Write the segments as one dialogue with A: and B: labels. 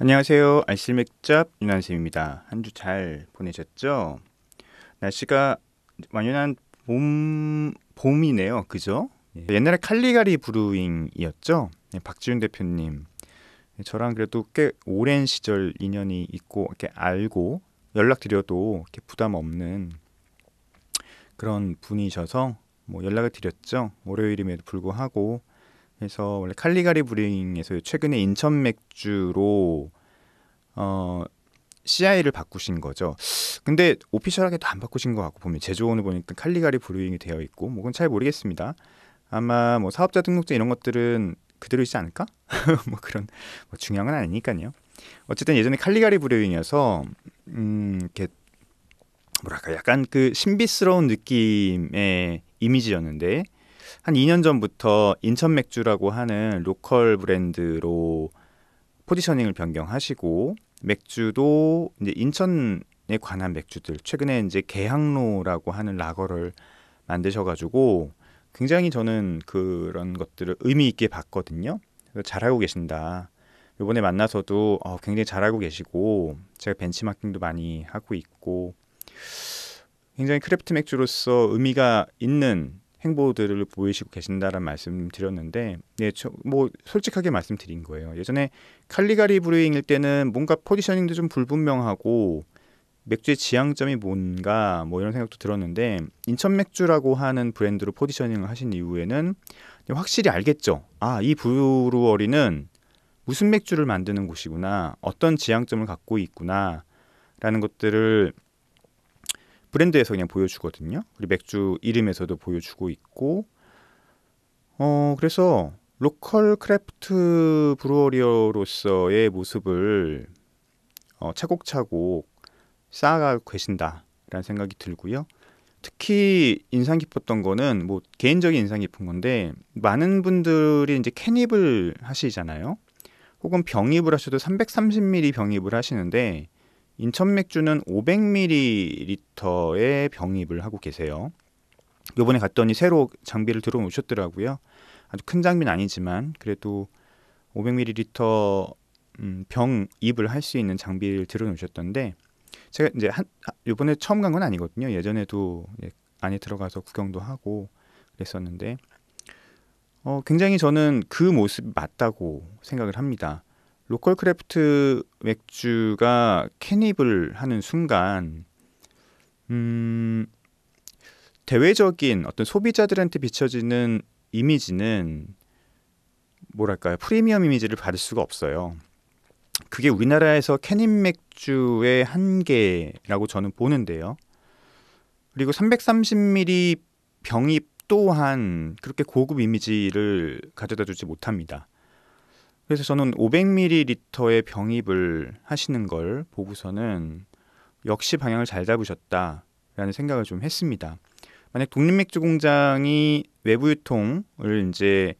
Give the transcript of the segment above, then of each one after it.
A: 안녕하세요. 알실맥잡 윤한쌤입니다한 주 잘 보내셨죠? 날씨가 완연한 봄, 봄이네요. 그죠? 예. 옛날에 칼리가리 브루잉이었죠? 네, 박지윤 대표님. 네, 저랑 그래도 꽤 오랜 시절 인연이 있고, 이렇게 알고 연락드려도 이렇게 부담 없는 그런 분이셔서 뭐 연락을 드렸죠. 월요일임에도 불구하고 그래서 원래 칼리가리 브링에서 최근에 인천 맥주로 어 CI를 바꾸신 거죠. 근데 오피셜하게도 안 바꾸신 것 같고 보면 제조원을 보니까 칼리가리 브루잉이 되어 있고 뭐 그건 잘 모르겠습니다. 아마 뭐 사업자 등록증 이런 것들은 그대로 있지 않을까? 뭐 그런 뭐 중요한 건 아니니까요. 어쨌든 예전에 칼리가리 브루잉이어서 음 이렇게 뭐랄까 약간 그 신비스러운 느낌의 이미지였는데 한 2년 전부터 인천 맥주라고 하는 로컬 브랜드로 포지셔닝을 변경하시고 맥주도 이제 인천에 관한 맥주들 최근에 이제 개항로라고 하는 라거를 만드셔가지고 굉장히 저는 그런 것들을 의미 있게 봤거든요. 잘하고 계신다. 이번에 만나서도 어, 굉장히 잘하고 계시고 제가 벤치마킹도 많이 하고 있고 굉장히 크래프트 맥주로서 의미가 있는 행보들을 보이시고 계신다라는 말씀 드렸는데 예, 뭐 솔직하게 말씀드린 거예요. 예전에 칼리가리 브루잉일 때는 뭔가 포지셔닝도 좀 불분명하고 맥주의 지향점이 뭔가 뭐 이런 생각도 들었는데 인천 맥주라고 하는 브랜드로 포지셔닝을 하신 이후에는 네, 확실히 알겠죠. 아, 이 브루어리는 무슨 맥주를 만드는 곳이구나. 어떤 지향점을 갖고 있구나. 라는 것들을 브랜드에서 그냥 보여주거든요. 우리 맥주 이름에서도 보여주고 있고 어 그래서 로컬 크래프트 브루어리어로서의 모습을 어, 차곡차곡 쌓아가고 계신다라는 생각이 들고요. 특히 인상 깊었던 거는 뭐 개인적인 인상 깊은 건데 많은 분들이 이제 캔입을 하시잖아요. 혹은 병입을 하셔도 330ml 병입을 하시는데 인천 맥주는 500ml의 병입을 하고 계세요. 요번에 갔더니 새로 장비를 들어오셨더라고요 아주 큰 장비는 아니지만 그래도 500ml 음, 병 입을 할 수 있는 장비를 들어오셨던데 제가 이제 한요번에 처음 간 건 아니거든요. 예전에도 예, 안에 들어가서 구경도 하고 그랬었는데 어, 굉장히 저는 그 모습이 맞다고 생각을 합니다. 로컬 크래프트 맥주가 캔입을 하는 순간 음, 대외적인 어떤 소비자들한테 비춰지는 이미지는 뭐랄까요 프리미엄 이미지를 받을 수가 없어요. 그게 우리나라에서 캔입 맥주의 한계라고 저는 보는데요. 그리고 330ml 병입 또한 그렇게 고급 이미지를 가져다 주지 못합니다. 그래서 저는 500ml의 병입을 하시는 걸 보고서는 역시 방향을 잘 잡으셨다라는 생각을 좀 했습니다. 만약 독립맥주 공장이 외부 유통을 이제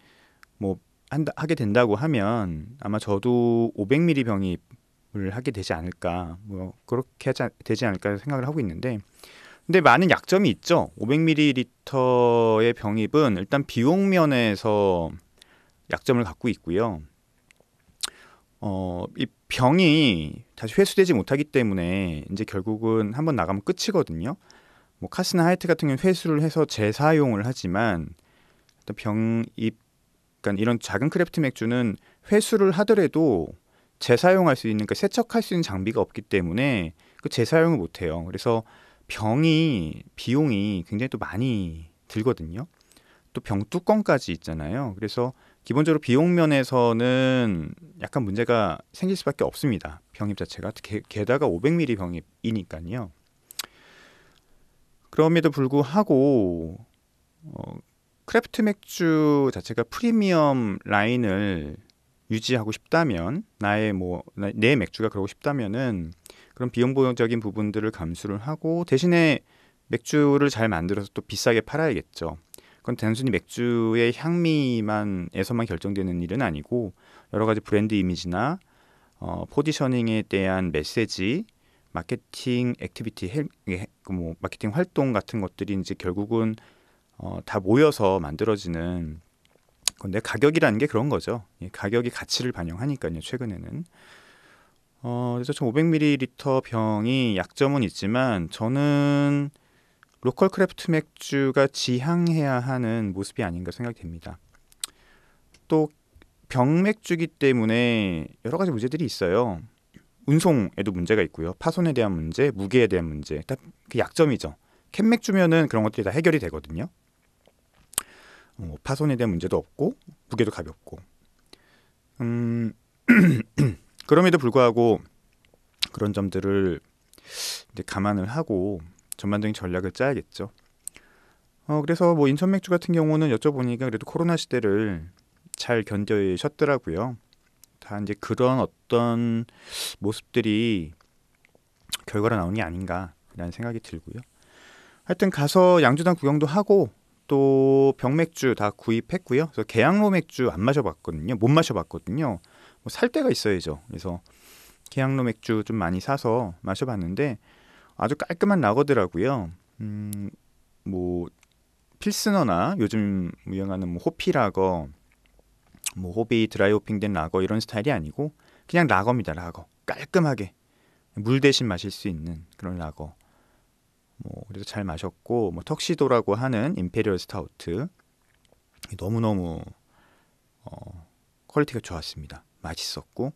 A: 뭐 한다, 하게 된다고 하면 아마 저도 500ml 병입을 하게 되지 않을까 뭐 그렇게 하지, 되지 않을까 생각을 하고 있는데 근데 많은 약점이 있죠. 500ml의 병입은 일단 비용 면에서 약점을 갖고 있고요. 어, 이 병이 다시 회수되지 못하기 때문에 이제 결국은 한번 나가면 끝이거든요. 뭐 카스나 하이트 같은 경우는 회수를 해서 재사용을 하지만 병입 그러니까 이런 작은 크래프트 맥주는 회수를 하더라도 재사용할 수 있는 그러니까 세척할 수 있는 장비가 없기 때문에 그 재사용을 못 해요. 그래서 병이 비용이 굉장히 또 많이 들거든요. 또 병 뚜껑까지 있잖아요. 그래서 기본적으로 비용 면에서는 약간 문제가 생길 수밖에 없습니다. 병입 자체가 게, 게다가 500ml 병입이니까요. 그럼에도 불구하고 어, 크래프트 맥주 자체가 프리미엄 라인을 유지하고 싶다면 나의 뭐 내 맥주가 그러고 싶다면은 그런 비용 보적인 부분들을 감수를 하고 대신에 맥주를 잘 만들어서 또 비싸게 팔아야겠죠. 그건 단순히 맥주의 향미만에서만 결정되는 일은 아니고 여러 가지 브랜드 이미지나 어, 포지셔닝에 대한 메시지, 마케팅 액티비티, 헬, 그 뭐 마케팅 활동 같은 것들이 이제 결국은 어, 다 모여서 만들어지는 건데 가격이라는 게 그런 거죠. 예, 가격이 가치를 반영하니까요. 최근에는. 어, 그래서 1,500ml 병이 약점은 있지만 저는 로컬 크래프트 맥주가 지향해야 하는 모습이 아닌가 생각이 됩니다. 또 병맥주기 때문에 여러 가지 문제들이 있어요. 운송에도 문제가 있고요. 파손에 대한 문제, 무게에 대한 문제. 다그 약점이죠. 캔맥주면은 그런 것들이 다 해결이 되거든요. 어, 뭐 파손에 대한 문제도 없고 무게도 가볍고. 음, 그럼에도 불구하고 그런 점들을 감안을 하고 전반적인 전략을 짜야겠죠. 어, 그래서 뭐 인천 맥주 같은 경우는 여쭤보니까 그래도 코로나 시대를 잘 견뎌셨더라고요. 다 이제 그런 어떤 모습들이 결과로 나온 게 아닌가라는 생각이 들고요. 하여튼 가서 양주당 구경도 하고 또 병맥주 다 구입했고요. 그래서 계양로 맥주 안 마셔봤거든요. 못 마셔봤거든요. 뭐 살데가 있어야죠. 그래서 계양로 맥주 좀 많이 사서 마셔봤는데 아주 깔끔한 라거더라고요. 음, 뭐 필스너나 요즘 유행하는 뭐 호피라거, 뭐 호비 드라이호핑된 라거 이런 스타일이 아니고 그냥 라거입니다. 라거 깔끔하게 물 대신 마실 수 있는 그런 라거. 뭐 그래서 잘 마셨고 뭐 턱시도라고 하는 임페리얼 스타우트 너무 너무 어, 퀄리티가 좋았습니다. 맛있었고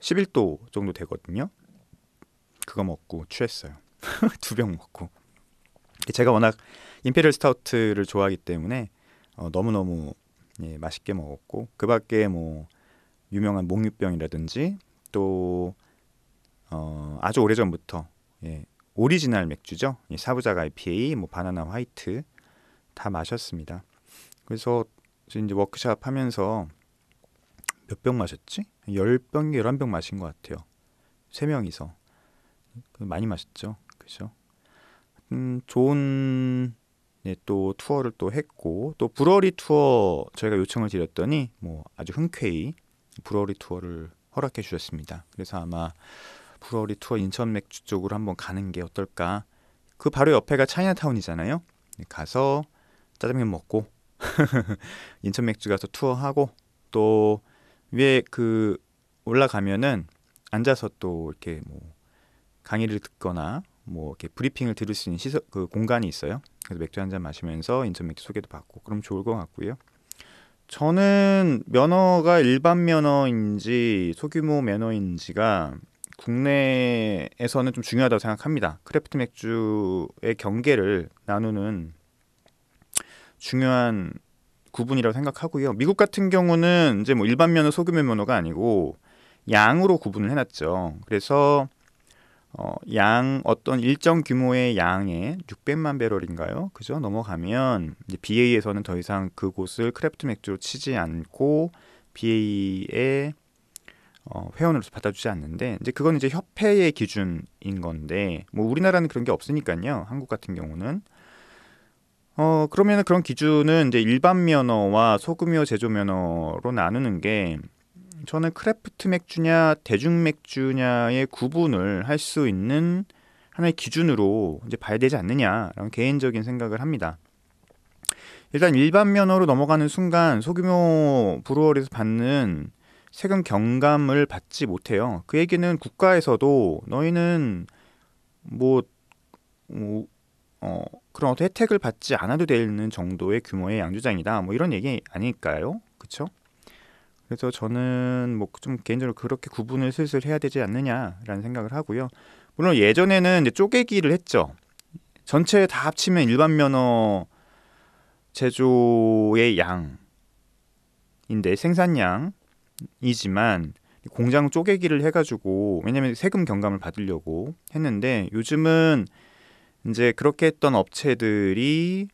A: 11도 정도 되거든요. 그거 먹고 취했어요. 두병 먹고 제가 워낙 임페리얼 스타우트를 좋아하기 때문에 어, 너무 너무 예, 맛있게 먹었고 그밖에 뭐 유명한 목류병이라든지 또 어, 아주 오래 전부터 예, 오리지널 맥주죠 예, 사부작 IPA, 뭐 바나나 화이트 다 마셨습니다. 그래서 이제 워크샵 하면서 몇 병 마셨지? 10병, 11병 마신 것 같아요. 3명이서. 그 많이 마셨죠. 그죠? 음, 좋은 예, 또 투어를 또 했고 또 브러리 투어 저희가 요청을 드렸더니 뭐 아주 흔쾌히 브러리 투어를 허락해 주셨습니다. 그래서 아마 브러리 투어 인천 맥주 쪽으로 한번 가는 게 어떨까? 그 바로 옆에가 차이나타운이잖아요. 네, 가서 짜장면 먹고 인천 맥주 가서 투어하고 또 위에 그 올라가면은 앉아서 또 이렇게 뭐 강의를 듣거나 뭐 이렇게 브리핑을 들을 수 있는 시설 그 공간이 있어요. 그래서 맥주 한잔 마시면서 인천 맥주 소개도 받고 그럼 좋을 것 같고요. 저는 면허가 일반 면허인지 소규모 면허인지가 국내에서는 좀 중요하다고 생각합니다. 크래프트 맥주의 경계를 나누는 중요한 구분이라고 생각하고요. 미국 같은 경우는 이제 뭐 일반 면허, 소규모 면허가 아니고 양으로 구분을 해놨죠. 그래서 어, 양 어떤 일정 규모의 양의 600만 배럴인가요? 그죠? 넘어가면 이제 BA에서는 더 이상 그곳을 크래프트 맥주로 치지 않고 BA의 어, 회원으로서 받아주지 않는데 이제 그건 이제 협회의 기준인 건데 뭐 우리나라는 그런 게 없으니까요. 한국 같은 경우는 어 그러면은 그런 기준은 이제 일반 면허와 소금이어 제조 면허로 나누는 게 저는 크래프트 맥주냐 대중 맥주냐의 구분을 할 수 있는 하나의 기준으로 이제 봐야 되지 않느냐라는 개인적인 생각을 합니다. 일단 일반 면허로 넘어가는 순간 소규모 브루어리에서 받는 세금 경감을 받지 못해요. 그 얘기는 국가에서도 너희는 뭐, 뭐 어, 그런 어떤 혜택을 받지 않아도 되는 정도의 규모의 양조장이다. 뭐 이런 얘기 아닐까요? 그렇죠? 그래서 저는 뭐 좀 개인적으로 그렇게 구분을 슬슬 해야 되지 않느냐라는 생각을 하고요. 물론 예전에는 이제 쪼개기를 했죠. 전체 다 합치면 일반 면허 제조의 양인데 생산량이지만 공장 쪼개기를 해가지고 왜냐면 세금 경감을 받으려고 했는데 요즘은 이제 그렇게 했던 업체들이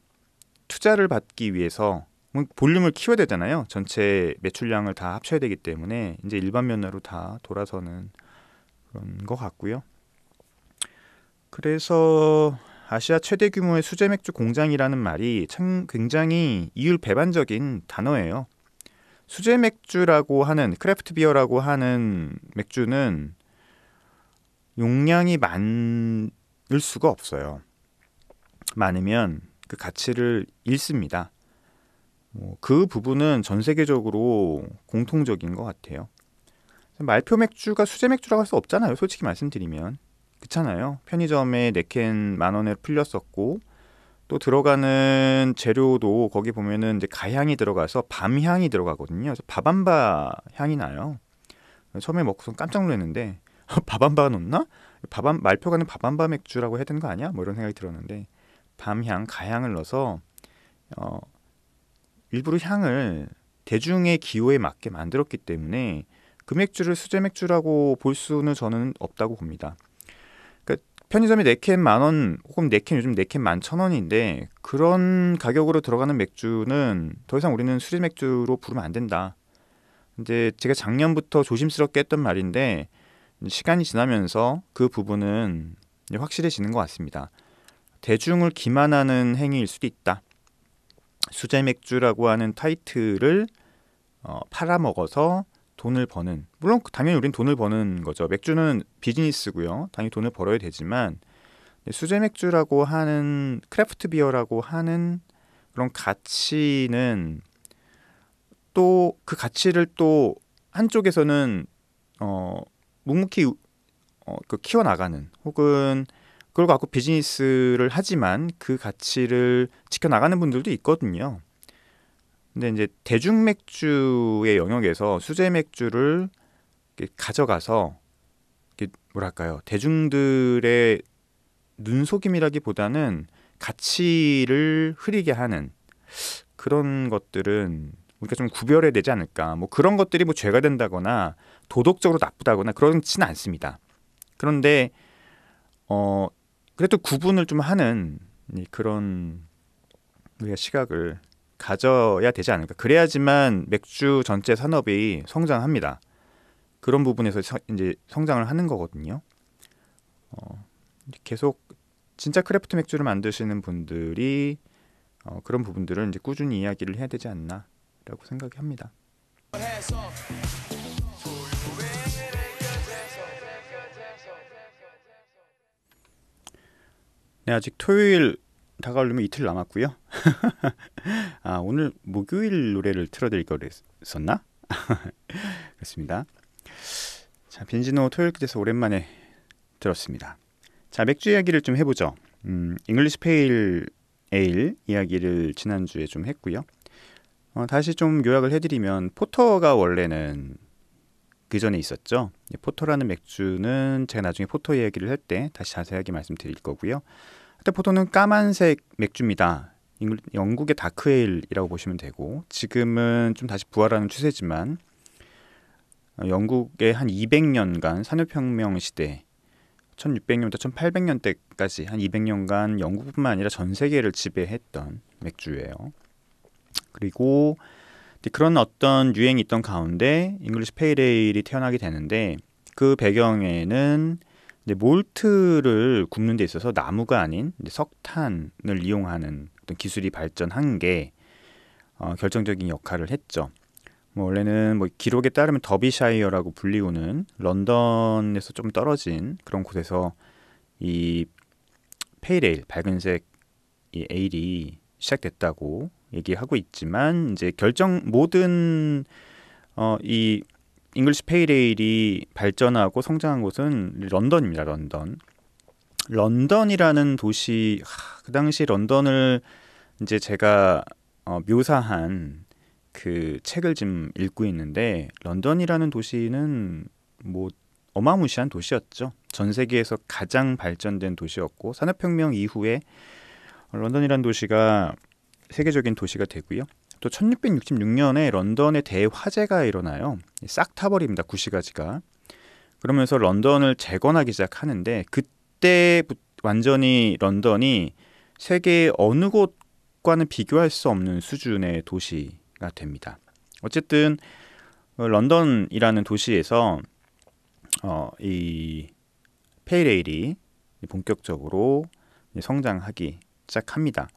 A: 투자를 받기 위해서 뭐 볼륨을 키워야 되잖아요. 전체 매출량을 다 합쳐야 되기 때문에 이제 일반 면허로 다 돌아서는 그런 것 같고요. 그래서 아시아 최대 규모의 수제 맥주 공장이라는 말이 참 굉장히 이율 배반적인 단어예요. 수제 맥주라고 하는 크래프트 비어라고 하는 맥주는 용량이 많을 수가 없어요. 많으면 그 가치를 잃습니다. 뭐 그 부분은 전 세계적으로 공통적인 것 같아요. 말표 맥주가 수제 맥주라고 할 수 없잖아요. 솔직히 말씀드리면 그렇잖아요. 편의점에 네 캔 만 원에 풀렸었고 또 들어가는 재료도 거기 보면은 이제 가향이 들어가서 밤향이 들어가거든요. 그래서 밥한바 향이 나요. 처음에 먹고선 깜짝 놀랐는데 밥한바 넣나? 밥한 말표가는 밥한바 맥주라고 해야 되는 거 아니야? 뭐 이런 생각이 들었는데 밤향 가향을 넣어서 어, 일부러 향을 대중의 기호에 맞게 만들었기 때문에 금액주를 수제 맥주라고 볼 수는 저는 없다고 봅니다. 그러니까 편의점에 네캔 만원 혹은 네캔 요즘 네캔 만천 원인데 그런 가격으로 들어가는 맥주는 더 이상 우리는 수제 맥주로 부르면 안 된다. 이제 제가 작년부터 조심스럽게 했던 말인데 시간이 지나면서 그 부분은 확실해지는 것 같습니다. 대중을 기만하는 행위일 수도 있다. 수제 맥주라고 하는 타이틀을 어, 팔아먹어서 돈을 버는 물론 그 당연히 우린 돈을 버는 거죠. 맥주는 비즈니스고요. 당연히 돈을 벌어야 되지만 수제 맥주라고 하는 크래프트 비어라고 하는 그런 가치는 또 그 가치를 또 한쪽에서는 어 묵묵히 어, 그 키워나가는 혹은 그걸 갖고 비즈니스를 하지만 그 가치를 지켜나가는 분들도 있거든요. 근데 이제 대중 맥주의 영역에서 수제 맥주를 가져가서 뭐랄까요 대중들의 눈속임이라기보다는 가치를 흐리게 하는 그런 것들은 우리가 좀 구별해야 되지 않을까 뭐 그런 것들이 뭐 죄가 된다거나 도덕적으로 나쁘다거나 그렇지는 않습니다 그런데 어 그래도 구분을 좀 하는 그런 우리가 시각을 가져야 되지 않을까. 그래야지만 맥주 전체 산업이 성장합니다. 그런 부분에서 이제 성장을 하는 거거든요. 어, 계속 진짜 크래프트 맥주를 만드시는 분들이 어, 그런 부분들을 이제 꾸준히 이야기를 해야 되지 않나라고 생각합니다. 네, 아직 토요일 다가오려면 이틀 남았고요. 아, 오늘 목요일 노래를 틀어드릴 걸 했었나? 그렇습니다. 자, 빈지노 토요일 끝에서 오랜만에 들었습니다. 자, 맥주 이야기를 좀 해보죠. 음, 잉글리시 페일 에일 이야기를 지난주에 좀 했고요. 어, 다시 좀 요약을 해드리면 포터가 원래는 먹 그 전에 있었죠. 포토라는 맥주는 제가 나중에 포토 이야기를 할 때 다시 자세하게 말씀드릴 거고요. 일단 포토는 까만색 맥주입니다. 영국의 다크에일이라고 보시면 되고 지금은 좀 다시 부활하는 추세지만 어, 영국의 한 200년간 산업혁명 시대 1600년부터 1800년대까지 한 200년간 영국뿐만 아니라 전 세계를 지배했던 맥주예요. 그리고 그런 어떤 유행이 있던 가운데 잉글리시 페이레일이 태어나게 되는데 그 배경에는 이제 몰트를 굽는 데 있어서 나무가 아닌 석탄을 이용하는 어떤 기술이 발전한 게 어, 결정적인 역할을 했죠. 뭐 원래는 뭐 기록에 따르면 더비샤이어라고 불리우는 런던에서 좀 떨어진 그런 곳에서 이 페이레일 밝은색 이 에일이 시작됐다고 얘기하고 있지만 이제 결정 모든 어, 이 잉글리시 페이레일이 발전하고 성장한 곳은 런던입니다. 런던. 런던이라는 도시 하, 그 당시 런던을 이제 제가 어, 묘사한 그 책을 지금 읽고 있는데 런던이라는 도시는 뭐 어마무시한 도시였죠. 전 세계에서 가장 발전된 도시였고 산업혁명 이후에 런던이라는 도시가 세계적인 도시가 되고요. 또 1666년에 런던의 대화재가 일어나요. 싹 타버립니다. 구시가지가. 그러면서 런던을 재건하기 시작하는데 그때 완전히 런던이 세계 어느 곳과는 비교할 수 없는 수준의 도시가 됩니다. 어쨌든 어, 런던이라는 도시에서 어, 이 페이레일이 본격적으로 성장하기 시작합니다.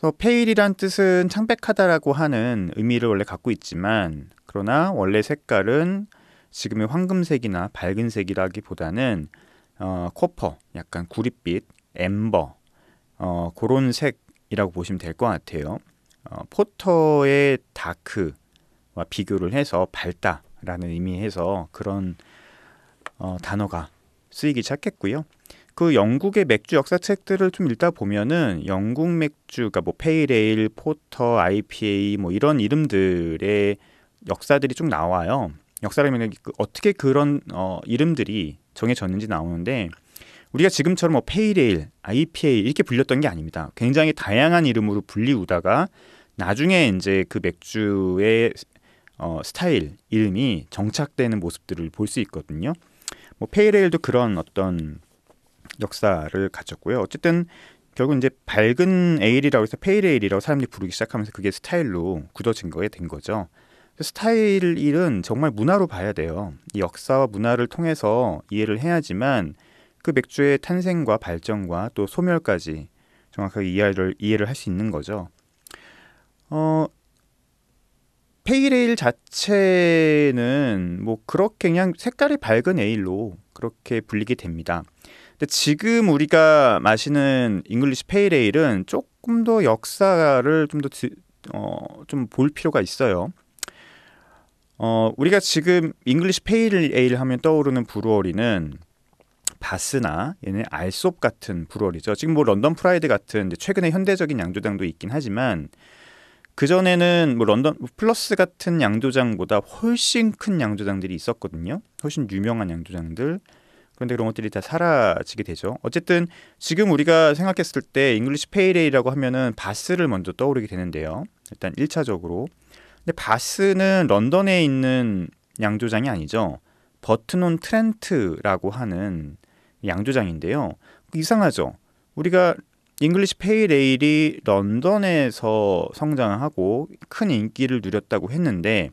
A: 그래서 페일이란 뜻은 창백하다라고 하는 의미를 원래 갖고 있지만 그러나 원래 색깔은 지금의 황금색이나 밝은색이라기보다는 어, 코퍼, 약간 구릿빛, 엠버 어, 그런 색이라고 보시면 될 것 같아요. 어, 포터의 다크와 비교를 해서 밝다라는 의미에서 그런 어, 단어가 쓰이기 시작했고요. 그 영국의 맥주 역사 책들을 좀 읽다 보면은 영국 맥주가 그러니까 뭐 페이레일, 포터, IPA 뭐 이런 이름들의 역사들이 좀 나와요. 역사라면 그 어떻게 그런 어, 이름들이 정해졌는지 나오는데 우리가 지금처럼 뭐 페이레일, IPA 이렇게 불렸던 게 아닙니다. 굉장히 다양한 이름으로 불리우다가 나중에 이제 그 맥주의 어, 스타일 이름이 정착되는 모습들을 볼 수 있거든요. 뭐 페이레일도 그런 어떤 역사를 가졌고요 어쨌든 결국 이제 밝은 에일이라고 해서 페일 에일이라고 사람들이 부르기 시작하면서 그게 스타일로 굳어진 거에 된 거죠. 스타일은 정말 문화로 봐야 돼요. 이 역사와 문화를 통해서 이해를 해야지만 그 맥주의 탄생과 발전과 또 소멸까지 정확하게 이해를 이해를 할 수 있는 거죠. 어 페일에일 자체는 뭐 그렇게 그냥 색깔이 밝은 에일로 그렇게 불리게 됩니다. 근데 지금 우리가 마시는 잉글리시 페이레일은 조금 더 역사를 좀더 어, 좀볼 필요가 있어요. 어, 우리가 지금 잉글리시 페이레일 하면 떠오르는 브루어리는 바스나 얘는 알솝 같은 브루어리죠. 지금 뭐 런던 프라이드 같은 최근에 현대적인 양조장도 있긴 하지만 그 전에는 뭐 런던 플러스 같은 양조장보다 훨씬 큰 양조장들이 있었거든요. 훨씬 유명한 양조장들. 그런데 그런 것들이 다 사라지게 되죠. 어쨌든 지금 우리가 생각했을 때 잉글리시 페이레이라고 하면은 바스를 먼저 떠오르게 되는데요. 일단 1차적으로. 근데 바스는 런던에 있는 양조장이 아니죠. 버튼온 트렌트라고 하는 양조장인데요. 이상하죠. 우리가 잉글리시 페이레일이 런던에서 성장하고 큰 인기를 누렸다고 했는데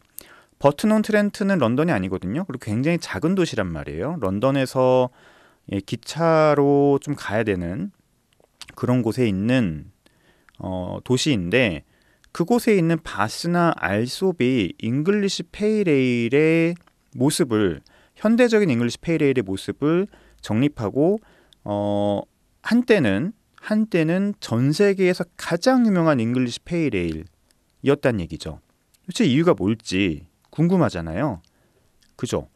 A: 버튼온 트렌트는 런던이 아니거든요. 그리고 굉장히 작은 도시란 말이에요. 런던에서 예, 기차로 좀 가야 되는 그런 곳에 있는 어, 도시인데 그곳에 있는 바스나 알소비 잉글리시 페이레일의 모습을 현대적인 잉글리시 페이레일의 모습을 정립하고 어, 한때는 한때는 전 세계에서 가장 유명한 잉글리시 페이레일이었단 얘기죠. 도대체 이유가 뭘지 궁금하잖아요. 그죠?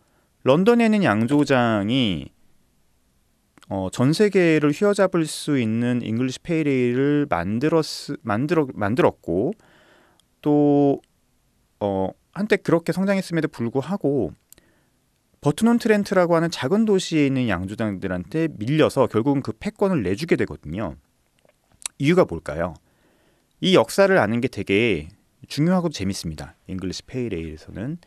A: 런던에는 양조장이 어, 전 세계를 휘어잡을 수 있는 잉글리시 페이레이를 만들었 만들어 만들었고 또 어, 한때 그렇게 성장했음에도 불구하고 버튼온 트렌트라고 하는 작은 도시에 있는 양조장들한테 밀려서 결국은 그 패권을 내주게 되거든요. 이유가 뭘까요? 이 역사를 아는 게 되게 중요하고 재밌습니다. 잉글리시 페이레일에서는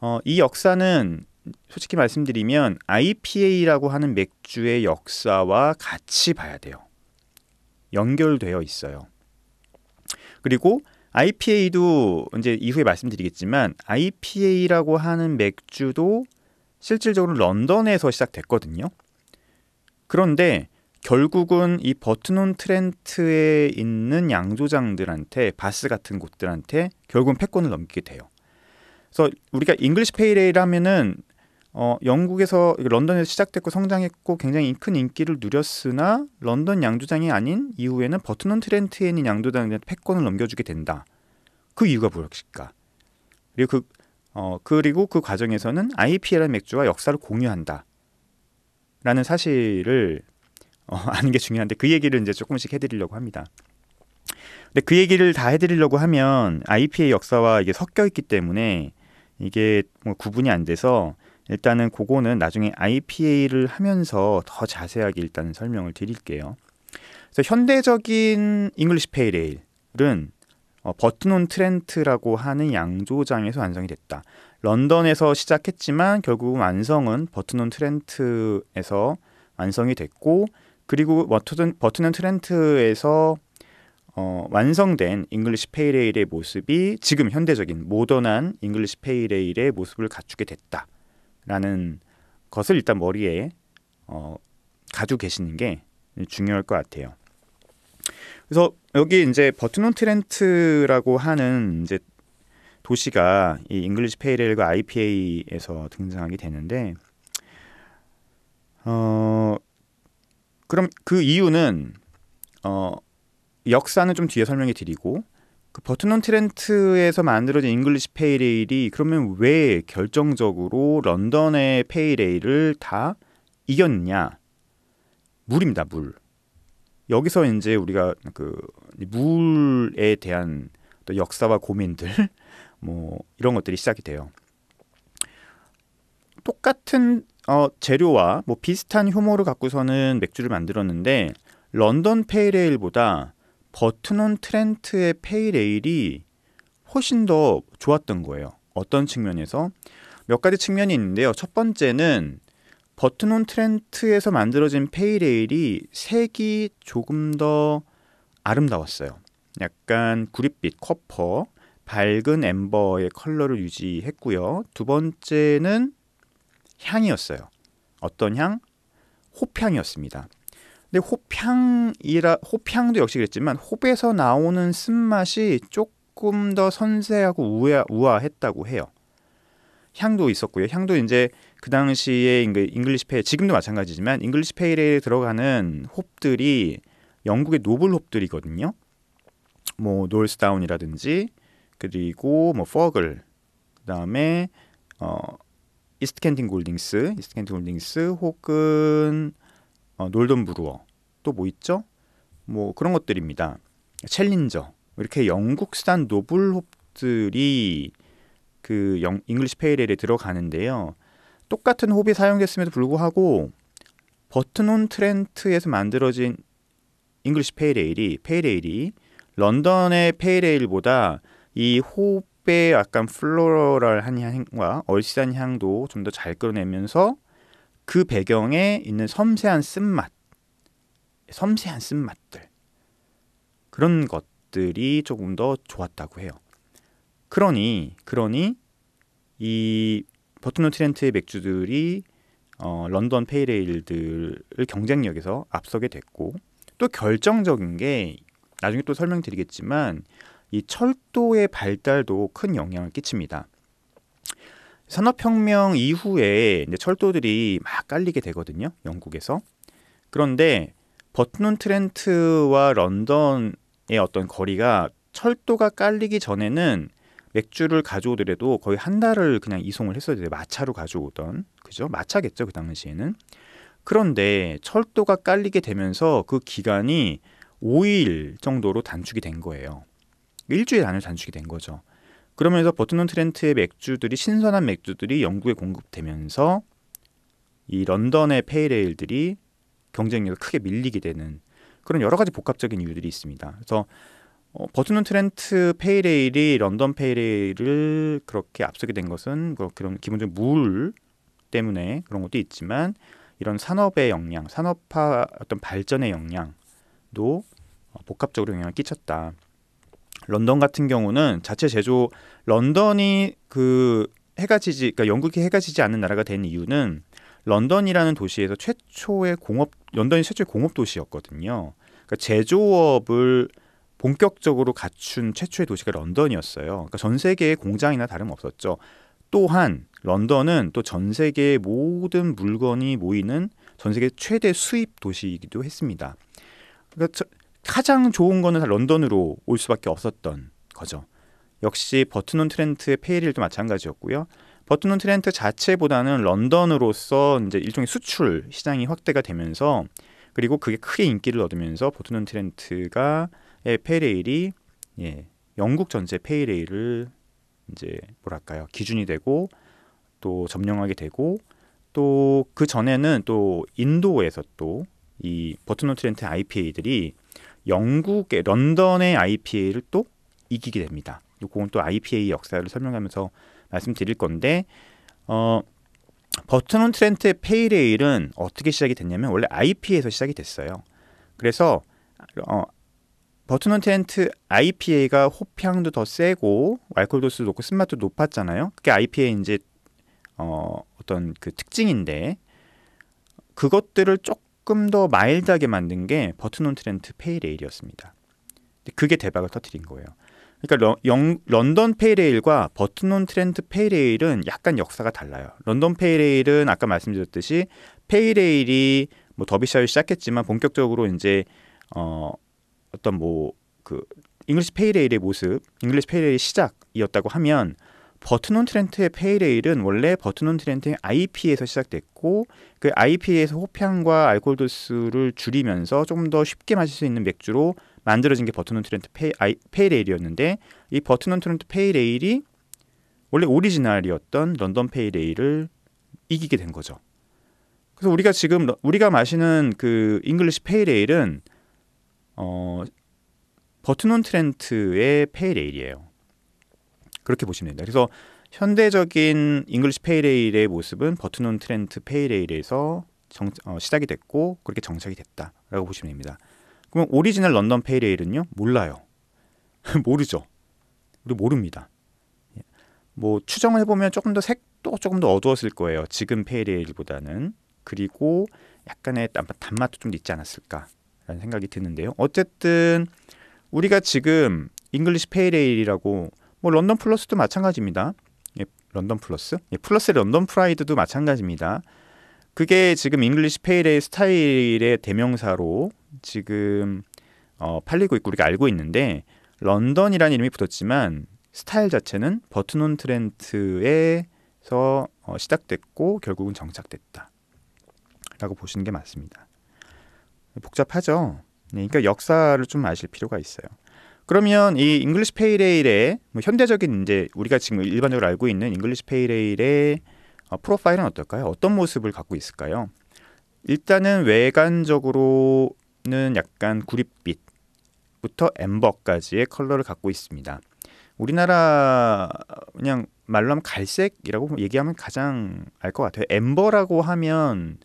A: 어, 이 역사는 솔직히 말씀드리면 IPA라고 하는 맥주의 역사와 같이 봐야 돼요. 연결되어 있어요. 그리고 IPA도 이제 이후에 말씀드리겠지만 IPA라고 하는 맥주도 실질적으로 런던에서 시작됐거든요. 그런데 결국은 이 버튼온 트렌트에 있는 양조장들한테 바스 같은 곳들한테 결국은 패권을 넘기게 돼요. 그래서 우리가 잉글리시 페이레일 하면은 어, 영국에서 런던에서 시작됐고 성장했고 굉장히 큰 인기를 누렸으나 런던 양조장이 아닌 이후에는 버튼온 트렌트에 있는 양조장한테 패권을 넘겨주게 된다. 그 이유가 무엇일까? 그리고 그, 어, 그리고 그 과정에서는 i p l 라 맥주와 역사를 공유한다. 라는 사실을 어, 아는 게 중요한데 그 얘기를 이제 조금씩 해드리려고 합니다. 근데 그 얘기를 다 해드리려고 하면 IP의 역사와 이게 섞여 있기 때문에 이게 뭐 구분이 안 돼서 일단은 그거는 나중에 IPA를 하면서 더 자세하게 일단은 설명을 드릴게요. 그래서 현대적인 잉글리시 페이레일은 어, 버튼온 트렌트라고 하는 양조장에서 완성이 됐다. 런던에서 시작했지만 결국 완성은 버튼온 트렌트에서 완성이 됐고 그리고 버튼, 버튼은 트렌트에서 어, 완성된 잉글리시 페이레일의 모습이 지금 현대적인 모던한 잉글리시 페이레일의 모습을 갖추게 됐다라는 것을 일단 머리에 어, 가지고 계시는 게 중요할 것 같아요. 그래서 여기 이제 버튼온 트렌트라고 하는 이제 도시가 이 잉글리시 페이레일과 IPA에서 등장하게 되는데 어 그럼 그 이유는 어 역사는 좀 뒤에 설명해 드리고 그 버튼온 트렌트에서 만들어진 잉글리시 페이레일이 그러면 왜 결정적으로 런던의 페이레일을 다 이겼냐? 물입니다, 물. 여기서 이제 우리가 그 물에 대한 또 역사와 고민들 뭐 이런 것들이 시작이 돼요. 똑같은 어, 재료와 뭐 비슷한 효모를 갖고서는 맥주를 만들었는데 런던 페일레일보다 버튼온 트렌트의 페일레일이 훨씬 더 좋았던 거예요. 어떤 측면에서 몇 가지 측면이 있는데요. 첫 번째는 버튼온 트렌트에서 만들어진 페일레일이 색이 조금 더 아름다웠어요. 약간 구릿빛 커퍼, 밝은 엠버의 컬러를 유지했고요. 두 번째는 향이었어요. 어떤 향? 호향이었습니다. 근데 호향이라 호향도 역시 그랬지만 홉에서 나오는 쓴맛이 조금 더 선세하고 우아, 우아했다고 해요. 향도 있었고요. 향도 이제 그 당시에 잉글리시 페일 지금도 마찬가지지만 잉글리시 페일에 들어가는 홉들이 영국의 노블 홉들이거든요. 뭐 노스다운이라든지 을 그리고 뭐 퍼글 그다음에 어 이스트캔팅 골딩스, 이스트캔딩 골딩스 혹은 어, 놀던 브루어 또 뭐 있죠? 뭐 그런 것들입니다. 챌린저 이렇게 영국산 노블홉들이 그 영, 잉글리시 페일에 들어가는데요. 똑같은 홉이 사용됐음에도 불구하고 버튼온 트렌트에서 만들어진 잉글리시 페일에일이 페일에일이 런던의 페일에일보다 이홉 택배의 약간 플로럴한 향과 얼씨한 향도 좀 더 잘 끌어내면서 그 배경에 있는 섬세한 쓴맛, 섬세한 쓴맛들 그런 것들이 조금 더 좋았다고 해요. 그러니 그러니 이 버트너 트렌트의 맥주들이 어, 런던 페이레일들을 경쟁력에서 앞서게 됐고 또 결정적인 게 나중에 또 설명드리겠지만 이 철도의 발달도 큰 영향을 끼칩니다. 산업혁명 이후에 철도들이 막 깔리게 되거든요. 영국에서. 그런데 버튼 트렌트와 런던의 어떤 거리가 철도가 깔리기 전에는 맥주를 가져오더라도 거의 한 달을 그냥 이송을 했어야 돼요. 마차로 가져오던. 그죠? 마차겠죠. 그 당시에는. 그런데 철도가 깔리게 되면서 그 기간이 5일 정도로 단축이 된 거예요. 일주일 안에 단축이 된 거죠. 그러면서 버튼온 트렌트의 맥주들이 신선한 맥주들이 영국에 공급되면서 이 런던의 페일레일들이 경쟁력이 크게 밀리게 되는 그런 여러 가지 복합적인 이유들이 있습니다. 그래서 어, 버튼온 트렌트 페일레일이 런던 페일레일을 그렇게 앞서게 된 것은 뭐 그런 기본적인 물 때문에 그런 것도 있지만 이런 산업의 영향, 산업화 어떤 발전의 영향도 어, 복합적으로 영향을 끼쳤다. 런던 같은 경우는 자체 제조 런던이 그 해가 지지 그러니까 영국이 해가 지지 않는 나라가 된 이유는 런던이라는 도시에서 최초의 공업 런던이 최초의 공업 도시였거든요. 그러니까 제조업을 본격적으로 갖춘 최초의 도시가 런던이었어요. 그러니까 전 세계의 공장이나 다름 없었죠. 또한 런던은 또 전 세계의 모든 물건이 모이는 전 세계 최대 수입 도시이기도 했습니다. 그러니까 가장 좋은 거는 런던으로 올 수밖에 없었던 거죠. 역시 버튼온 트렌트의 페이일도 마찬가지였고요. 버튼온 트렌트 자체보다는 런던으로서 이제 일종의 수출 시장이 확대가 되면서 그리고 그게 크게 인기를 얻으면서 버튼온 트렌트가 페이레일이 예, 영국 전체 페이레일을 이제 뭐랄까요 기준이 되고 또 점령하게 되고 또 그 전에는 또 인도에서 또 이 버튼온 트렌트 IPA들이 영국의 런던의 IPA를 또 이기게 됩니다. 이건또 IPA 역사를 설명하면서 말씀드릴 건데 어 버튼온 트렌트의 페이레일은 어떻게 시작이 됐냐면 원래 IPA에서 시작이 됐어요. 그래서 어, 버튼온 트렌트 IPA가 호평도 더 세고 알코올 도수도 높고 쓴맛도 높았잖아요. 그게 IPA 이제 어, 어떤 그 특징인데 그것들을 조금 조금 더 마일드하게 만든 게버튼온 트렌트 페이레일이었습니다. 그게 대박을 터트린 거예요. 그러니까 런, 런던 페이레일과 버트논 트렌트 페이레일은 약간 역사가 달라요. 런던 페이레일은 아까 말씀드렸듯이 페이레일이 뭐 더비샤를 시작했지만 본격적으로 이제 어, 어떤 뭐 그 잉글리시 페이레일의 모습, 잉글리시 페이레일의 시작이었다고 하면 버튼 온 트렌트의 페이레일은 원래 버튼 온 트렌트의 IP에서 시작됐고 그 IP에서 호평과 알코올 도수를 줄이면서 좀 더 쉽게 마실 수 있는 맥주로 만들어진 게 버튼 온 트렌트 페이, 아이, 페이레일이었는데 이 버튼 온 트렌트 페이레일이 원래 오리지널이었던 런던 페이레일을 이기게 된 거죠. 그래서 우리가 지금 우리가 마시는 그 잉글리시 페이레일은 어 버튼 온 트렌트의 페이레일이에요. 그렇게 보시면 됩니다. 그래서 현대적인 잉글리시 페이레일의 모습은 버튼온 트렌트 페이레일에서 정, 어, 시작이 됐고 그렇게 정착이 됐다라고 보시면 됩니다. 그럼 오리지널 런던 페이레일은요? 몰라요. 모르죠. 우리 모릅니다. 예. 뭐 추정을 해보면 조금 더 색도 조금 더 어두웠을 거예요. 지금 페이레일보다는 그리고 약간의 단맛도 좀 있지 않았을까라는 생각이 드는데요. 어쨌든 우리가 지금 잉글리시 페이레일이라고 뭐 런던 플러스도 마찬가지입니다. 예, 런던 플러스? 예, 플러스의 런던 프라이드도 마찬가지입니다. 그게 지금 잉글리시 페일의 스타일의 대명사로 지금 어, 팔리고 있고 우리가 알고 있는데 런던이라는 이름이 붙었지만 스타일 자체는 버튼온 트렌트에서 어, 시작됐고 결국은 정착됐다. 라고 보시는 게 맞습니다. 복잡하죠? 네, 그러니까 역사를 좀 아실 필요가 있어요. 그러면 이 잉글리시 페이레일의 뭐 현대적인 이제 우리가 지금 일반적으로 알고 있는 잉글리시 페이레일의 어, 프로파일은 어떨까요? 어떤 모습을 갖고 있을까요? 일단은 외관적으로는 약간 구릿빛부터 엠버까지의 컬러를 갖고 있습니다. 우리나라 그냥 말로 하면 갈색이라고 얘기하면 가장 알 것 같아요. 엠버라고 하면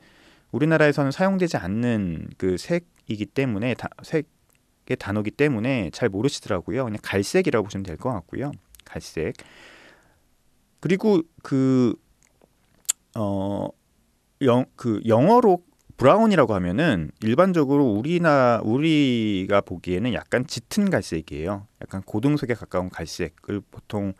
A: 우리나라에서는 사용되지 않는 그 색이기 때문에 다, 색 단어기 때문에 잘 모르시더라고요. 그냥 갈색이라고 보시면 될 것 같고요. 갈색. 그리고 그, 어, 영, 그 영어로 브라운이라고 하면은 일반적으로 우리나 우리가 보기에는 약간 짙은 갈색이에요. 약간 고등색에 가까운 갈색을 보통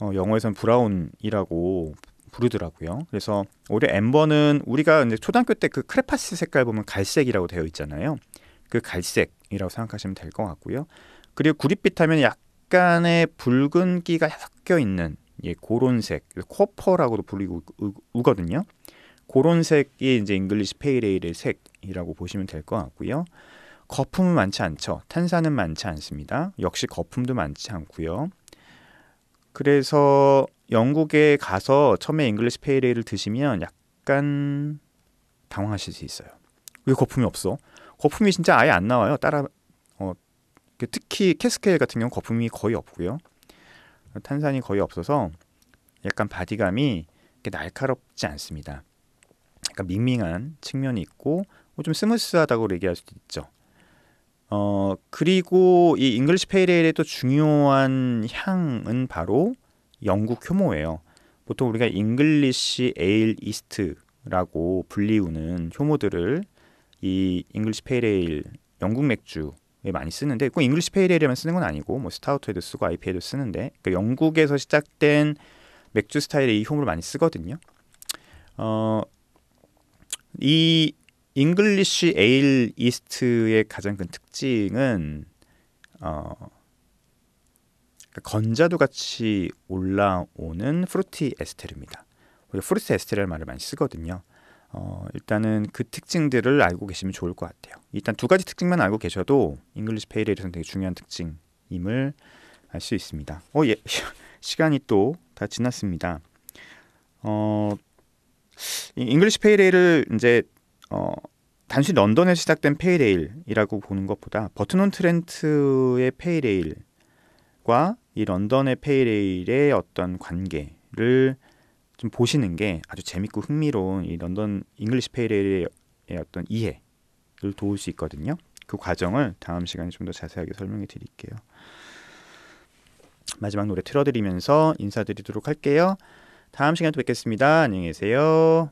A: 어, 영어에서는 브라운이라고 부르더라고요. 그래서 오히려 엠버는 우리가 이제 초등학교 때 그 크레파스 색깔 보면 갈색이라고 되어 있잖아요. 그 갈색이라고 생각하시면 될 것 같고요. 그리고 구릿빛 하면 약간의 붉은기가 섞여 있는 예, 그런 색, 코퍼라고도 불리고 우거든요. 고런 색이 이제 잉글리시 페이레일의 색이라고 보시면 될 것 같고요. 거품은 많지 않죠. 탄산은 많지 않습니다. 역시 거품도 많지 않고요. 그래서 영국에 가서 처음에 잉글리시 페이레일을 드시면 약간 당황하실 수 있어요. 왜 거품이 없어? 거품이 진짜 아예 안 나와요. 따라 어, 특히 캐스케일 같은 경우 거품이 거의 없고요. 탄산이 거의 없어서 약간 바디감이 날카롭지 않습니다. 약간 밍밍한 측면이 있고 뭐 좀 스무스하다고 얘기할 수도 있죠. 어 그리고 이 잉글리시 페이레일의 또 중요한 향은 바로 영국 효모예요. 보통 우리가 잉글리시 에일 이스트라고 불리우는 효모들을 이 잉글리시 페이레일 영국 맥주 많이 쓰는데 꼭 잉글리시 페이레일에만 쓰는 건 아니고 뭐 스타우트에도 쓰고 IPA도 쓰는데 그러니까 영국에서 시작된 맥주 스타일의 이 홈을 많이 쓰거든요. 어, 이 잉글리시 에일 이스트의 가장 큰 특징은 어, 그러니까 건자도 같이 올라오는 프루티 에스테르입니다. 우리가 프루티 에스테르라는 말을 많이 쓰거든요. 어, 일단은 그 특징들을 알고 계시면 좋을 것 같아요. 일단 두 가지 특징만 알고 계셔도 잉글리시 페이레일에서는 되게 중요한 특징임을 알 수 있습니다. 어, 예, 시간이 또 다 지났습니다. 어, 잉글리시 페이레일을 이제 어, 단순히 런던에 시작된 페이레일이라고 보는 것보다 버튼온 트렌트의 페이레일과 이 런던의 페이레일의 어떤 관계를 좀 보시는 게 아주 재밌고 흥미로운 이 런던 잉글리시 페이레일의 어떤 이해를 도울 수 있거든요. 그 과정을 다음 시간에 좀 더 자세하게 설명해 드릴게요. 마지막 노래 틀어드리면서 인사드리도록 할게요. 다음 시간에 또 뵙겠습니다. 안녕히 계세요.